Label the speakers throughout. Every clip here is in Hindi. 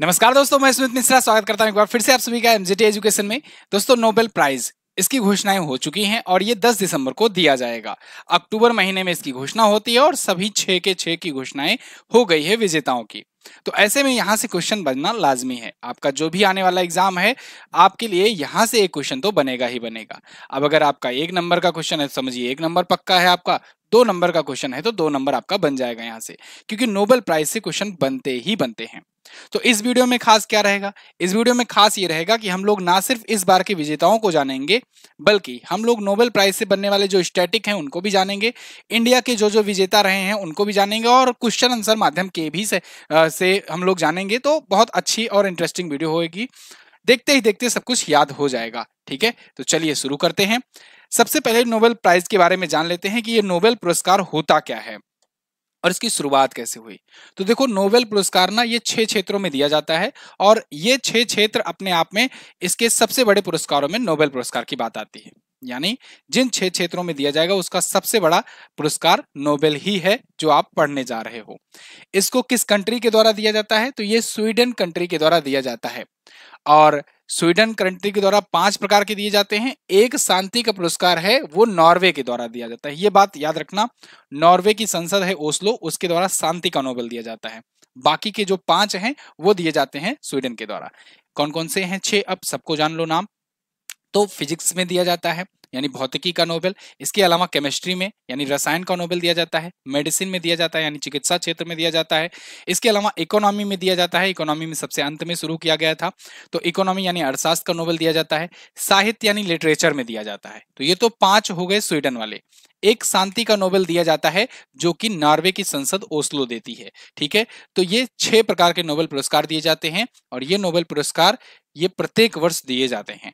Speaker 1: नमस्कार दोस्तों मैं सुमित मिश्रा स्वागत करता हूं एक बार फिर से आप सभी का एमजीटी एजुकेशन में दोस्तों नोबेल प्राइज इसकी घोषणाएं हो चुकी हैं और ये 10 दिसंबर को दिया जाएगा अक्टूबर महीने में इसकी घोषणा होती है और सभी छः के छह की घोषणाएं हो गई है विजेताओं की तो ऐसे में यहाँ से क्वेश्चन बनना लाजमी है आपका जो भी आने वाला एग्जाम है आपके लिए यहाँ से एक क्वेश्चन तो बनेगा ही बनेगा अब अगर आपका एक नंबर का क्वेश्चन है तो समझिए एक नंबर पक्का है आपका दो नंबर का क्वेश्चन है तो दो नंबर आपका बन जाएगा यहाँ से क्योंकि नोबेल प्राइज से क्वेश्चन बनते ही बनते हैं तो इस वीडियो में खास क्या रहेगा इस वीडियो में खास ये रहेगा कि हम लोग ना सिर्फ इस बार के विजेताओं को जानेंगे बल्कि हम लोग नोबेल प्राइज से बनने वाले जो स्टैटिक हैं उनको भी जानेंगे इंडिया के जो जो विजेता रहे हैं उनको भी जानेंगे और क्वेश्चन आंसर माध्यम के भी से, आ, से हम लोग जानेंगे तो बहुत अच्छी और इंटरेस्टिंग वीडियो होगी देखते ही देखते सब कुछ याद हो जाएगा ठीक है तो चलिए शुरू करते हैं सबसे पहले नोबेल प्राइज के बारे में जान लेते हैं कि ये नोबेल पुरस्कार होता क्या है और इसकी शुरुआत कैसे हुई तो देखो नोबेल पुरस्कार ना ये छह क्षेत्रों में दिया जाता है और ये छह क्षेत्र अपने आप में इसके सबसे बड़े पुरस्कारों में नोबेल पुरस्कार की बात आती है यानी जिन छह क्षेत्रों में दिया जाएगा उसका सबसे बड़ा पुरस्कार नोबेल ही है जो आप पढ़ने जा रहे हो इसको किस कंट्री के द्वारा दिया जाता है तो ये स्वीडन कंट्री के द्वारा दिया जाता है और स्वीडन कंट्री के द्वारा पांच प्रकार के दिए जाते हैं एक शांति का पुरस्कार है वो नॉर्वे के द्वारा दिया जाता है ये बात याद रखना नॉर्वे की संसद है ओस्लो उसके द्वारा शांति का नोबेल दिया जाता है बाकी के जो पांच हैं वो दिए जाते हैं स्वीडन के द्वारा कौन कौन से हैं छे अब सबको जान लो नाम तो फिजिक्स में दिया जाता है यानी भौतिकी का नोबेल इसके अलावा केमिस्ट्री में यानी रसायन का नोबेल दिया जाता है मेडिसिन में दिया जाता है यानी चिकित्सा क्षेत्र में दिया जाता है इसके अलावा इकोनॉमी में दिया जाता है इकोनॉमी में सबसे अंत में शुरू किया गया था तो इकोनॉमी यानी अर्थशास्त्र का नोबेल दिया जाता है साहित्य यानी लिटरेचर में दिया जाता है तो ये तो पांच हो गए स्वीडन वाले एक शांति का नोबेल दिया जाता है जो कि नॉर्वे की संसद ओस्लो देती है ठीक है तो ये छह प्रकार के नोबेल पुरस्कार दिए जाते हैं और ये नोबेल पुरस्कार ये प्रत्येक वर्ष दिए जाते हैं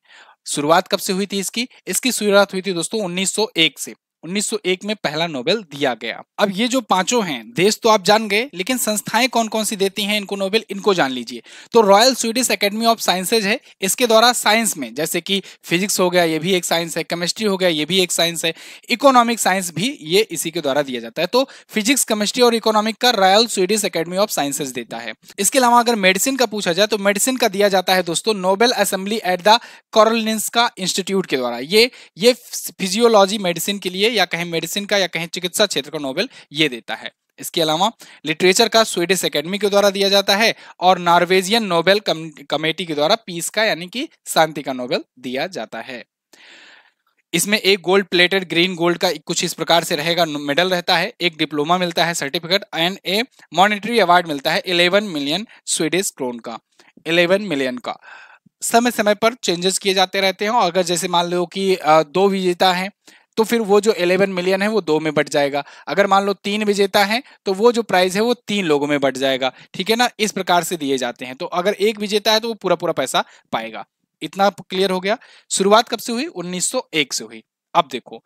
Speaker 1: शुरुआत कब से हुई थी इसकी इसकी शुरुआत हुई थी दोस्तों 1901 से 1901 में पहला नोबेल दिया गया अब ये जो पांचों हैं देश तो आप जान गए लेकिन संस्थाएं कौन कौन सी देती हैं इनको नोबेल इनको जान लीजिए तो Royal Swedish Academy of Sciences है इसके द्वारा साइंस में जैसे कि फिजिक्स हो गया ये भी एक साइंस है केमिस्ट्री हो गया ये भी एक साइंस है इकोनॉमिक साइंस भी ये इसी के द्वारा दिया जाता है तो फिजिक्स केमिस्ट्री और इकोनॉमिक का Royal Swedish Academy of Sciences देता है इसके अलावा अगर मेडिसिन का पूछा जाए तो मेडिसिन का दिया जाता है दोस्तों Nobel Assembly at the Karolinska Institute के द्वारा ये ये फिजियोलॉजी मेडिसिन के लिए या कहें मेडिसिन का या कहें चिकित्सा क्षेत्र का नोबेल ये देता है इसके अलावा लिटरेचर का स्वीडिश एकेडमी के द्वारा दिया जाता है और नॉर्वेजियन नोबेल कम, कमेटी के द्वारा पीस का यानी कि शांति का नोबेल दिया जाता है इसमें एक गोल्ड प्लेटेड ग्रीन गोल्ड का कुछ इस प्रकार से रहेगा मेडल रहता है एक डिप्लोमा मिलता है certificate and a monetary award मिलता है 11 मिलियन स्वीडिश क्रोन का 11 मिलियन का समय समय पर चेंजेस किए जाते रहते हैं और अगर जैसे मान लो कि दो विजेता हैं तो फिर वो जो इलेवन मिलियन है वो दो में बट जाएगा अगर मान लो तीन विजेता है तो वो जो प्राइज है वो तीन लोगों में बट जाएगा ठीक है ना इस प्रकार से दिए जाते हैं तो अगर एक विजेता है तो वो पूरा पूरा पैसा पाएगा इतना क्लियर हो गया शुरुआत कब से हुई 1901 से हुई अब देखो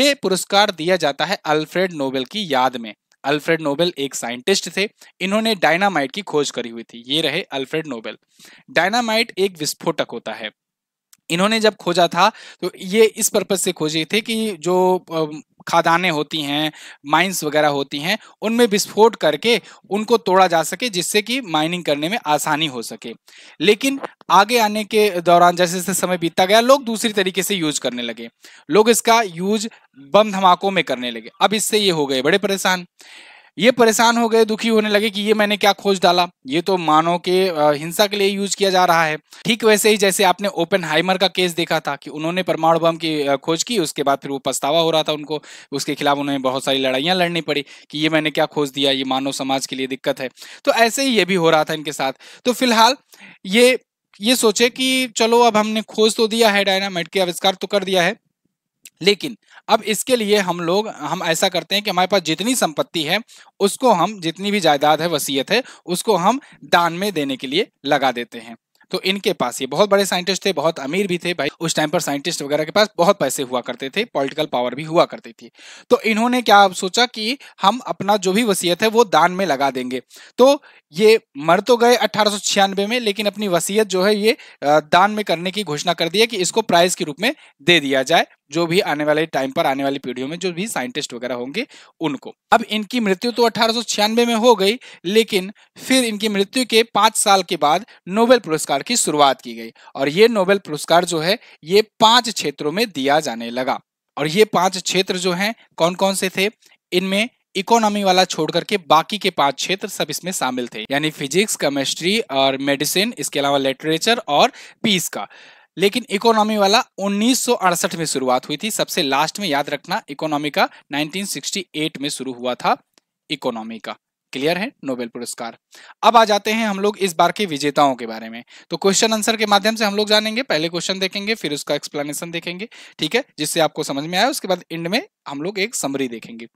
Speaker 1: ये पुरस्कार दिया जाता है अल्फ्रेड नोबेल की याद में अल्फ्रेड नोबेल एक साइंटिस्ट थे इन्होंने डायनामाइट की खोज करी हुई थी ये रहे अल्फ्रेड नोबेल डायनामाइट एक विस्फोटक होता है इन्होंने जब खोजा था तो ये इस पर्पज से खोजे थे कि जो खादानें होती हैं माइंस वगैरह होती हैं उनमें विस्फोट करके उनको तोड़ा जा सके जिससे कि माइनिंग करने में आसानी हो सके लेकिन आगे आने के दौरान जैसे जैसे समय बीतता गया लोग दूसरी तरीके से यूज करने लगे लोग इसका यूज बम धमाकों में करने लगे अब इससे ये हो गए बड़े परेशान ये परेशान हो गए दुखी होने लगे कि ये मैंने क्या खोज डाला ये तो मानव के हिंसा के लिए यूज किया जा रहा है ठीक वैसे ही जैसे आपने ओपन हाइमर का केस देखा था कि उन्होंने परमाणु बम की खोज की उसके बाद फिर वो पछतावा हो रहा था उनको उसके खिलाफ उन्हें बहुत सारी लड़ाइयां लड़नी पड़ी कि ये मैंने क्या खोज दिया ये मानव समाज के लिए दिक्कत है तो ऐसे ही ये भी हो रहा था इनके साथ तो फिलहाल ये ये सोचे कि चलो अब हमने खोज तो दिया है डायनामाइट के आविष्कार तो कर दिया है लेकिन अब इसके लिए हम लोग हम ऐसा करते हैं कि हमारे पास जितनी संपत्ति है उसको हम जितनी भी जायदाद है वसीयत है उसको हम दान में देने के लिए लगा देते हैं तो इनके पास ये बहुत बड़े साइंटिस्ट थे बहुत अमीर भी थे भाई उस टाइम पर साइंटिस्ट वगैरह के पास बहुत पैसे हुआ करते थे पॉलिटिकल पावर भी हुआ करती थी तो इन्होंने क्या सोचा कि हम अपना जो भी वसीयत है वो दान में लगा देंगे तो ये मर तो गए अट्ठारह में लेकिन अपनी वसीयत जो है ये दान में करने की घोषणा कर दिया कि इसको प्राइज के रूप में दे दिया जाए जो भी आने वाले टाइम पर आने वाली पीढ़ियों में जो भी साइंटिस्ट वगैरह होंगे उनको अब इनकी मृत्यु तो अठारह में हो गई लेकिन फिर इनकी मृत्यु के पांच साल के बाद नोबेल पुरस्कार की शुरुआत की गई और ये नोबेल पुरस्कार जो है ये पांच क्षेत्रों में दिया जाने लगा और ये पांच क्षेत्र जो है कौन कौन से थे इनमें इकोनॉमी वाला छोड़ करके बाकी के पांच क्षेत्र सब इसमें शामिल थे यानी फिजिक्स केमिस्ट्री और मेडिसिन इसके अलावा लिटरेचर और पीस का लेकिन इकोनॉमी वाला उन्नीस में शुरुआत हुई थी सबसे लास्ट में याद रखना इकोनॉमी का 1968 में शुरू हुआ था इकोनॉमी का क्लियर है नोबेल पुरस्कार अब आ जाते हैं हम लोग इस बार के विजेताओं के बारे में तो क्वेश्चन आंसर के माध्यम से हम लोग जानेंगे पहले क्वेश्चन देखेंगे फिर उसका एक्सप्लेनेशन देखेंगे ठीक है जिससे आपको समझ में आया उसके बाद एंड में हम लोग एक समरी देखेंगे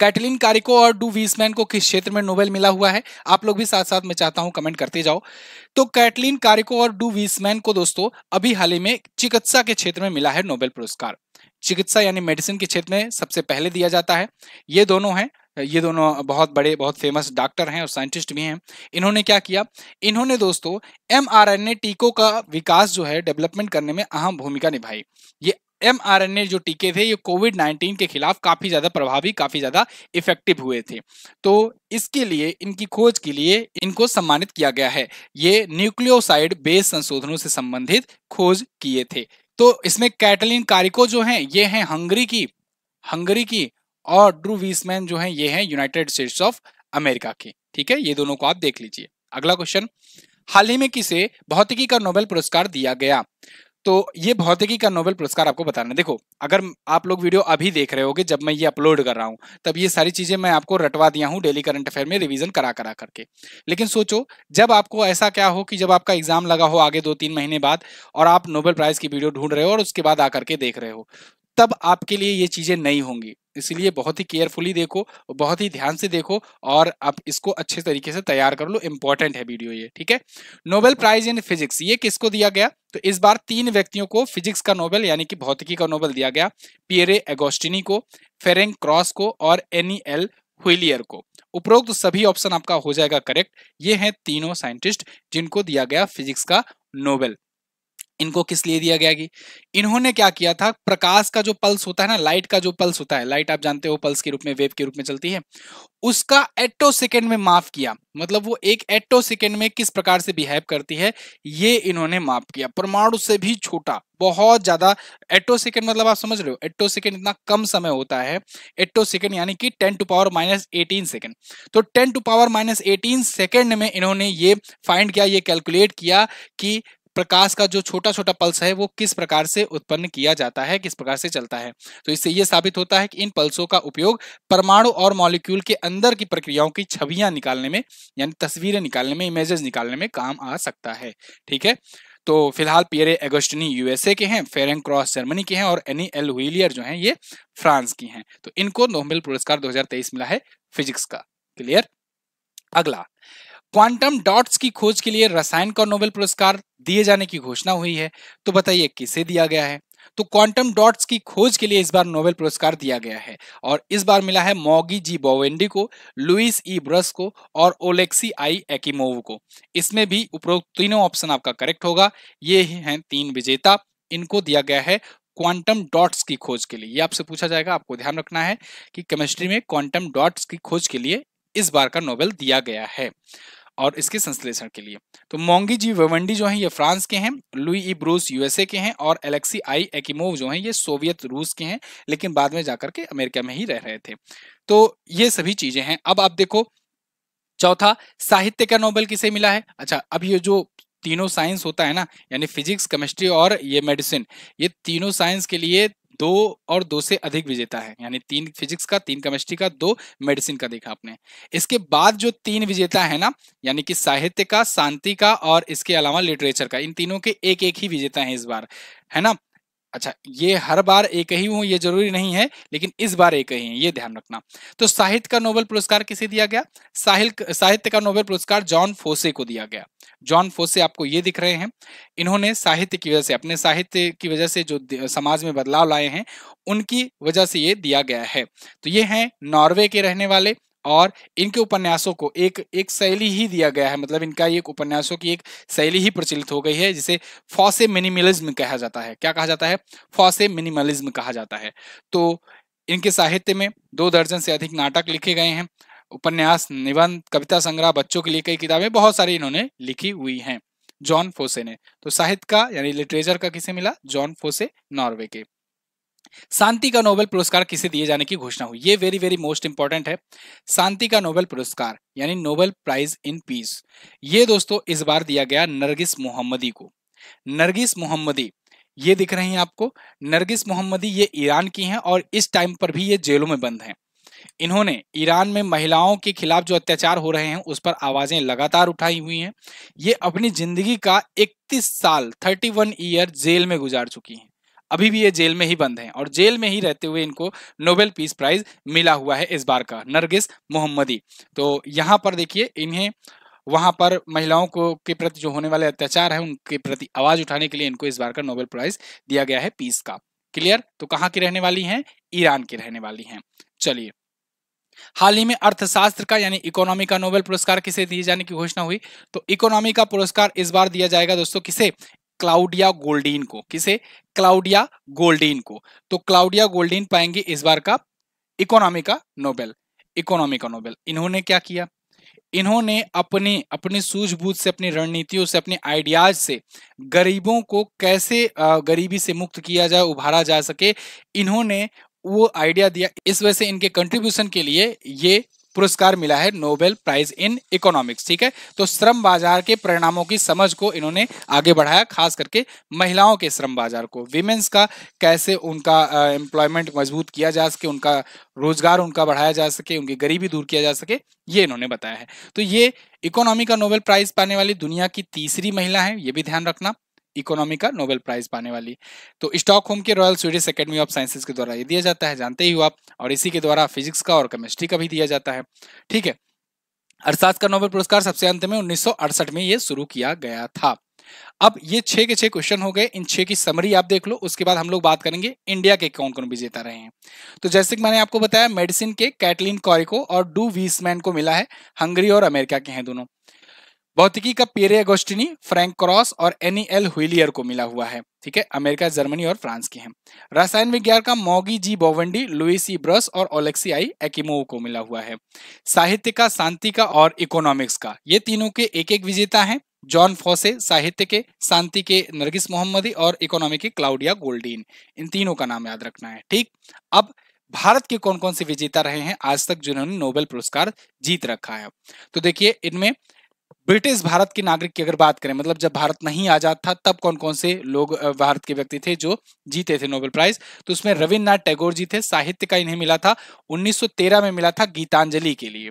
Speaker 1: कैटलिन कारिको और डू वीसमैन को किस क्षेत्र में नोबेल मिला हुआ है आप लोग भी साथ साथ मैं चाहता हूं कमेंट करते जाओ तो कैटलिन कारिको और डू वीसमैन को दोस्तों अभी हाल ही में चिकित्सा के क्षेत्र में मिला है नोबेल पुरस्कार चिकित्सा यानी मेडिसिन के क्षेत्र में सबसे पहले दिया जाता है ये दोनों हैं ये दोनों बहुत बड़े बहुत फेमस डॉक्टर हैं और साइंटिस्ट भी हैं इन्होंने क्या किया इन्होंने दोस्तों एम आर एन का विकास जो है डेवलपमेंट करने में अहम भूमिका निभाई ये एम जो टीके थे ये कोविड 19 के खिलाफ काफी ज्यादा प्रभावी काफी ज्यादा इफेक्टिव हुए थे तो इसके लिए इनकी खोज के लिए इनको सम्मानित किया गया है ये न्यूक्लियोसाइड बेस संशोधनों से संबंधित खोज किए थे तो इसमें कैटलिन कारिको जो हैं ये हैं हंगरी की हंगरी की और ड्रू वीसमैन जो हैं ये हैं यूनाइटेड स्टेट्स ऑफ अमेरिका के ठीक है ये दोनों को आप देख लीजिए अगला क्वेश्चन हाल ही में किसे भौतिकी का नोबेल पुरस्कार दिया गया तो ये भौतिकी का नोबेल पुरस्कार आपको बताना देखो अगर आप लोग वीडियो अभी देख रहे होगे जब मैं ये अपलोड कर रहा हूँ तब ये सारी चीजें मैं आपको रटवा दिया हूँ डेली करंट अफेयर में रिविजन करा करा करके लेकिन सोचो जब आपको ऐसा क्या हो कि जब आपका एग्जाम लगा हो आगे दो तीन महीने बाद और आप नोबेल प्राइज की वीडियो ढूंढ रहे हो और उसके बाद आकर के देख रहे हो तब आपके लिए ये चीजें नहीं होंगी इसलिए बहुत ही केयरफुली देखो बहुत ही ध्यान से देखो और आप इसको अच्छे तरीके से तैयार कर लो इंपॉर्टेंट है वीडियो ये ठीक है नोबेल प्राइज इन फिजिक्स ये किसको दिया गया तो इस बार तीन व्यक्तियों को फिजिक्स का नोबेल यानी कि भौतिकी का नोबेल दिया गया पियरे एगोस्टिनी को फेरेंग क्रॉस को और एनी एल हुलियर को उपरोक्त तो सभी ऑप्शन आपका हो जाएगा करेक्ट ये हैं तीनों साइंटिस्ट जिनको दिया गया फिजिक्स का नोबेल इनको किस लिए दिया गया कि इन्होंने क्या किया था प्रकाश का जो पल्स होता है ना लाइट का जो पल्स होता है लाइट आप जानते हो पल्स के रूप में वेव के रूप में चलती है उसका एट्टो सेकेंड में माफ किया मतलब वो एक एट्टो सेकेंड में किस प्रकार से बिहेव करती है ये इन्होंने माफ किया परमाणु से भी छोटा बहुत ज्यादा एट्टो सेकेंड मतलब आप समझ रहे हो एट्टो सेकेंड इतना कम समय होता है एट्टो सेकेंड यानी कि ten to power minus eighteen second तो ten to power minus eighteen second में इन्होंने ये फाइंड किया ये कैलकुलेट किया कि प्रकाश का जो छोटा छोटा पल्स है वो किस प्रकार से उत्पन्न किया जाता है किस प्रकार से चलता है तो इससे यह साबित होता है कि इन पल्सों का उपयोग परमाणु और मॉलिक्यूल के अंदर की प्रक्रियाओं की छवियां निकालने में यानी तस्वीरें निकालने में इमेजेस निकालने में काम आ सकता है ठीक है तो फिलहाल पियरे एगोस्टनी यूएसए के हैं फेरेंग क्रॉस जर्मनी के हैं और एनी एल हुईलियर जो हैं ये फ्रांस की हैं तो इनको नोबेल पुरस्कार 2023 मिला है फिजिक्स का क्लियर अगला क्वांटम डॉट्स की खोज के लिए रसायन का नोबेल पुरस्कार दिए जाने की घोषणा हुई है तो बताइए किसे दिया गया है तो क्वांटम डॉट्स की खोज के लिए इस बार नोबेल पुरस्कार दिया गया है और इस बार मिला है मॉगी जी बोवेंडी को लुइस ई ब्रस को और ओलेक्सी आई एकिमोव को इसमें भी उपरोक्त तीनों ऑप्शन आपका करेक्ट होगा ये हैं तीन विजेता इनको दिया गया है क्वांटम डॉट्स की खोज के लिए ये आपसे पूछा जाएगा आपको ध्यान रखना है कि केमिस्ट्री में क्वांटम डॉट्स की खोज के लिए इस बार का नोबेल दिया गया है और इसके संश्लेषण के लिए तो मोंगी जी वेवंडी जो हैं ये फ्रांस के हैं लुई ई ब्रूस यूएसए के हैं और एलेक्सी आई एकिमोव जो हैं ये सोवियत रूस के हैं लेकिन बाद में जाकर के अमेरिका में ही रह रहे थे तो ये सभी चीजें हैं अब आप देखो चौथा साहित्य का नोबेल किसे मिला है अच्छा अब ये जो तीनों साइंस होता है ना यानी फिजिक्स केमिस्ट्री और ये मेडिसिन ये तीनों साइंस के लिए दो और दो से अधिक विजेता है यानी तीन फिजिक्स का तीन केमिस्ट्री का दो मेडिसिन का देखा आपने इसके बाद जो तीन विजेता है ना यानी कि साहित्य का शांति का और इसके अलावा लिटरेचर का इन तीनों के एक एक ही विजेता है इस बार है ना अच्छा ये हर बार एक ही हूं ये जरूरी नहीं है लेकिन इस बार एक ही है ये ध्यान रखना तो साहित्य का नोबेल पुरस्कार किसे दिया गया साहिल साहित्य का नोबेल पुरस्कार जॉन फोसे को दिया गया जॉन फोसे आपको ये दिख रहे हैं इन्होंने साहित्य की वजह से अपने साहित्य की वजह से जो समाज में बदलाव लाए हैं उनकी वजह से ये दिया गया है तो ये हैं नॉर्वे के रहने वाले और इनके उपन्यासों को एक एक शैली ही दिया गया है मतलब इनका एक उपन्यासों की एक शैली ही प्रचलित हो गई है जिसे फॉसे मिनिमलिज्म कहा जाता है क्या कहा जाता है फॉसे मिनिमलिज्म कहा जाता है तो इनके साहित्य में दो दर्जन से अधिक नाटक लिखे गए हैं उपन्यास निबंध कविता संग्रह बच्चों के लिए कई किताबें बहुत सारी इन्होंने लिखी हुई हैं जॉन फोसे ने तो साहित्य का यानी लिटरेचर का किसे मिला जॉन फोसे नॉर्वे के शांति का नोबेल पुरस्कार किसे दिए जाने की घोषणा हुई ये वेरी वेरी मोस्ट इंपॉर्टेंट है शांति का नोबेल पुरस्कार यानी नोबेल प्राइज इन पीस ये दोस्तों इस बार दिया गया नरगिस मोहम्मदी को नरगिस मोहम्मदी ये दिख रहे हैं आपको नरगिस मोहम्मदी ये ईरान की हैं और इस टाइम पर भी ये जेलों में बंद हैं इन्होंने ईरान में महिलाओं के खिलाफ जो अत्याचार हो रहे हैं उस पर आवाजें लगातार उठाई हुई हैं ये अपनी जिंदगी का 31 साल 31 ईयर जेल में गुजार चुकी हैं अभी भी ये जेल में ही बंद हैं और जेल में ही रहते हुए इनको नोबेल पीस प्राइज मिला हुआ है इस बार का नरगिस मोहम्मदी तो यहाँ पर देखिए इन्हें वहां पर महिलाओं को के प्रति जो होने वाले अत्याचार है उनके प्रति आवाज उठाने के लिए इनको इस बार का नोबेल प्राइज दिया गया है पीस का क्लियर तो कहाँ की रहने वाली हैं ईरान की रहने वाली हैं चलिए हाल ही में अर्थशास्त्र का यानी इकोनॉमी का नोबेल पुरस्कार किसे दिए जाने की घोषणा हुई तो इकोनॉमी का पुरस्कार इस बार दिया जाएगा दोस्तों किसे क्लाउडिया गोल्डीन को किसे क्लाउडिया गोल्डीन को तो क्लाउडिया गोल्डीन पाएंगे इस बार का इकोनॉमी का नोबेल इकोनॉमी का नोबेल इन्होंने क्या किया इन्होंने अपने अपने सूझबूझ से अपनी रणनीतियों से अपने आइडियाज से गरीबों को कैसे गरीबी से मुक्त किया जाए उभारा जा सके इन्होंने वो आइडिया दिया इस वजह से इनके कंट्रीब्यूशन के लिए ये पुरस्कार मिला है नोबेल प्राइज इन इकोनॉमिक्स ठीक है तो श्रम बाजार के परिणामों की समझ को इन्होंने आगे बढ़ाया खास करके महिलाओं के श्रम बाजार को विमेन्स का कैसे उनका एम्प्लॉयमेंट मजबूत किया जा सके उनका रोजगार उनका बढ़ाया जा सके उनकी गरीबी दूर किया जा सके ये इन्होंने बताया है तो ये इकोनॉमी का नोबेल प्राइज पाने वाली दुनिया की तीसरी महिला है ये भी ध्यान रखना इकोनॉमी का नोबेल प्राइज पाने वाली तो स्टॉक होम के Royal Swedish Academy of Sciences के द्वारा ये दिया जाता है जानते ही हो आप और इसी के द्वारा फिजिक्स का और केमिस्ट्री का भी दिया जाता है ठीक है अर्थशास्त्र का नोबेल पुरस्कार सबसे अंत में उन्नीस में ये शुरू किया गया था अब ये छह के छह क्वेश्चन हो गए इन छह की समरी आप देख लो उसके बाद हम लोग बात करेंगे इंडिया के कौन कौन विजेता रहे हैं तो जैसे कि मैंने आपको बताया मेडिसिन के कैटलिन कॉरिको और डू वीसमैन को मिला है हंगरी और अमेरिका के हैं दोनों भौतिकी का पेरे अगोस्टिनी फ्रैंक क्रॉस और एनी एल हुईलियर को मिला हुआ है ठीक है अमेरिका जर्मनी और फ्रांस की हैं रसायन विज्ञान का Moungi G Bawendi Louis E Brus और ओलेक्सी आई एकिमोव को मिला हुआ है साहित्य का शांति का और इकोनॉमिक्स का ये तीनों के एक एक विजेता है जॉन फोसे साहित्य के शांति के नरगिस मोहम्मदी और इकोनॉमी के क्लाउडिया गोल्डीन इन तीनों का नाम याद रखना है ठीक अब भारत के कौन कौन से विजेता रहे हैं आज तक जिन्होंने नोबेल पुरस्कार जीत रखा है तो देखिए इनमें ब्रिटिश भारत के नागरिक की अगर बात करें मतलब जब भारत नहीं आजाद था तब कौन कौन से लोग भारत के व्यक्ति थे जो जीते थे नोबेल प्राइज तो उसमें हाँ। रविन्द्रनाथ टैगोर जी थे साहित्य का इन्हें मिला था 1913 में मिला था गीतांजलि के लिए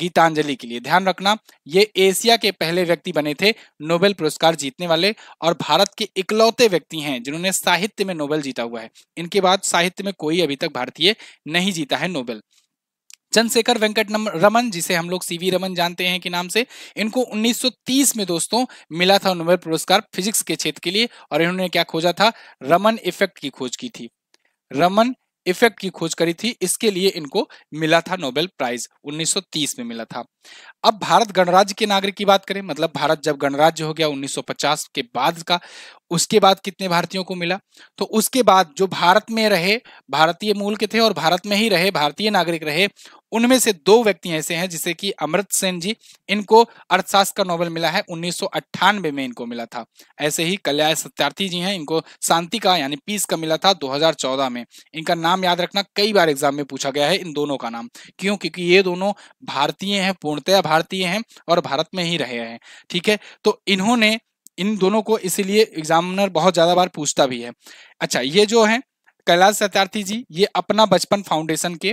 Speaker 1: गीतांजलि के लिए ध्यान रखना ये एशिया के पहले व्यक्ति बने थे नोबेल पुरस्कार जीतने वाले और भारत के इकलौते व्यक्ति हैं जिन्होंने साहित्य में नोबेल जीता हुआ है इनके बाद साहित्य में कोई अभी तक भारतीय नहीं जीता है नोबेल चंद्रशेखर वेंकट रमन जिसे हम लोग सीवी रमन जानते हैं कि नाम से इनको 1930 में दोस्तों मिला था नोबेल पुरस्कार फिजिक्स के क्षेत्र के लिए और इन्होंने क्या खोजा था रमन इफेक्ट की खोज की थी रमन इफेक्ट की खोज करी थी इसके लिए इनको मिला था नोबेल प्राइज 1930 में मिला था अब भारत गणराज्य के नागरिक की बात करें मतलब भारत जब गणराज्य हो गया 1950 के बाद का उसके बाद कितने भारतीयों को मिला तो उसके बाद जो भारत में रहे भारतीय मूल के थे और भारत में ही रहे भारतीय नागरिक रहे उनमें से दो व्यक्ति ऐसे हैं जिसे कि अमृत सेन जी इनको अर्थशास्त्र का नोबेल मिला है उन्नीस में इनको मिला था ऐसे ही कल्याण सत्यार्थी जी हैं इनको शांति का यानी पीस का मिला था 2014 में इनका नाम याद रखना कई बार एग्जाम में पूछा गया है इन दोनों का नाम क्यों क्योंकि ये दोनों भारतीय हैं पूर्णतया भारतीय हैं और भारत में ही रहे हैं ठीक है तो इन्होंने इन दोनों को इसीलिए एग्जामिनर बहुत ज्यादा बार पूछता भी है अच्छा ये जो है कैलाश सत्यार्थी जी ये अपना बचपन फाउंडेशन के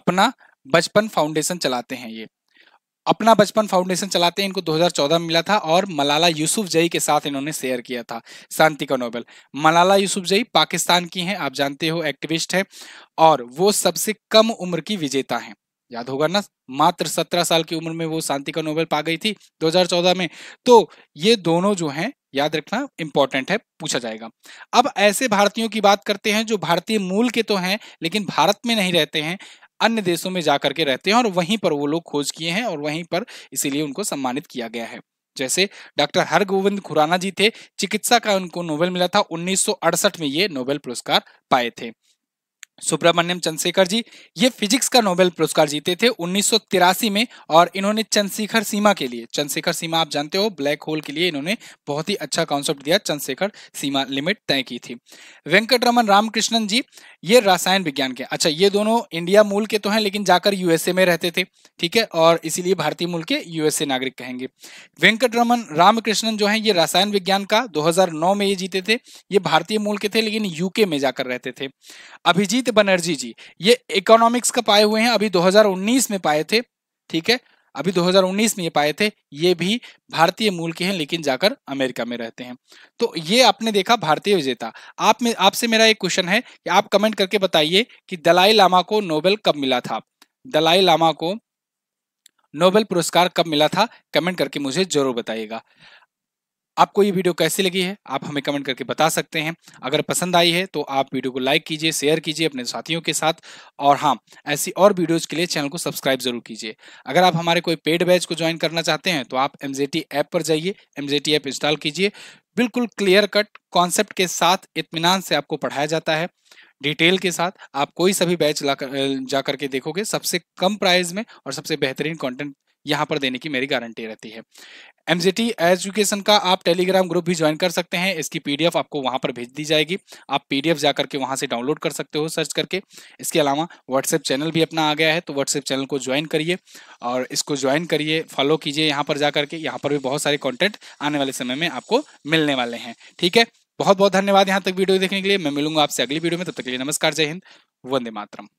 Speaker 1: अपना बचपन फाउंडेशन चलाते हैं ये अपना बचपन फाउंडेशन चलाते हैं इनको 2014 में मिला था और मलाला यूसुफ जई के साथ इन्होंने शेयर किया था शांति का नोबेल मलाला यूसुफ जई पाकिस्तान की हैं आप जानते हो एक्टिविस्ट हैं और वो सबसे कम उम्र की विजेता हैं याद होगा ना मात्र सत्रह साल की उम्र में वो शांति का नोबेल पा गई थी 2014 में तो ये दोनों जो हैं याद रखना इंपॉर्टेंट है पूछा जाएगा अब ऐसे भारतीयों की बात करते हैं जो भारतीय मूल के तो हैं लेकिन भारत में नहीं रहते हैं अन्य देशों में जाकर के रहते हैं और वहीं पर वो लोग खोज किए हैं और वहीं पर इसीलिए उनको सम्मानित किया गया है जैसे डॉक्टर हरगोविंद खुराना जी थे चिकित्सा का उनको नोबेल मिला था उन्नीस में ये नोबेल पुरस्कार पाए थे सुब्रमण्यम चंद्रशेखर जी ये फिजिक्स का नोबेल पुरस्कार जीते थे उन्नीस में और इन्होंने चंद्रशेखर सीमा के लिए चंद्रशेखर सीमा आप जानते हो ब्लैक होल के लिए इन्होंने बहुत ही अच्छा कॉन्सेप्ट दिया चंद्रशेखर सीमा लिमिट तय की थी वेंकट रमन रामकृष्णन जी ये रसायन विज्ञान के अच्छा ये दोनों इंडिया मूल के तो हैं लेकिन जाकर यूएसए में रहते थे ठीक है और इसीलिए भारतीय मूल के यूएसए नागरिक कहेंगे वेंकट रमन रामकृष्णन जो है ये रसायन विज्ञान का दो में ये जीते थे ये भारतीय मूल के थे लेकिन यूके में जाकर रहते थे अभिजीत अमित बनर्जी जी ये इकोनॉमिक्स का पाए हुए हैं अभी 2019 में पाए थे ठीक है अभी 2019 में ये पाए थे ये भी भारतीय मूल के हैं लेकिन जाकर अमेरिका में रहते हैं तो ये आपने देखा भारतीय विजेता आप में आपसे मेरा एक क्वेश्चन है कि आप कमेंट करके बताइए कि दलाई लामा को नोबेल कब मिला था दलाई लामा को नोबेल पुरस्कार कब मिला था कमेंट करके मुझे जरूर बताइएगा आपको ये वीडियो कैसी लगी है आप हमें कमेंट करके बता सकते हैं अगर पसंद आई है तो आप वीडियो को लाइक कीजिए शेयर कीजिए अपने साथियों के साथ और हाँ ऐसी और वीडियोज के लिए चैनल को सब्सक्राइब जरूर कीजिए अगर आप हमारे कोई पेड बैच को ज्वाइन करना चाहते हैं तो आप एम ऐप पर जाइए एम ऐप इंस्टॉल कीजिए बिल्कुल क्लियर कट कॉन्सेप्ट के साथ इतमान से आपको पढ़ाया जाता है डिटेल के साथ आप कोई सभी बैच ला कर, जा करके देखोगे सबसे कम प्राइस में और सबसे बेहतरीन कंटेंट यहाँ पर देने की मेरी गारंटी रहती है एम एजुकेशन का आप टेलीग्राम ग्रुप भी ज्वाइन कर सकते हैं इसकी पीडीएफ आपको वहां पर भेज दी जाएगी आप पीडीएफ जा करके वहां से डाउनलोड कर सकते हो सर्च करके इसके अलावा व्हाट्सएप चैनल भी अपना आ गया है तो व्हाट्सएप चैनल को ज्वाइन करिए और इसको ज्वाइन करिए फॉलो कीजिए यहाँ पर जा के यहाँ पर भी बहुत सारे कॉन्टेंट आने वाले समय में आपको मिलने वाले हैं ठीक है बहुत बहुत धन्यवाद यहाँ तक वीडियो देखने के लिए मैं मिलूंगा आपसे अगली वीडियो में तब तक के लिए नमस्कार जय हिंद वंदे मातरम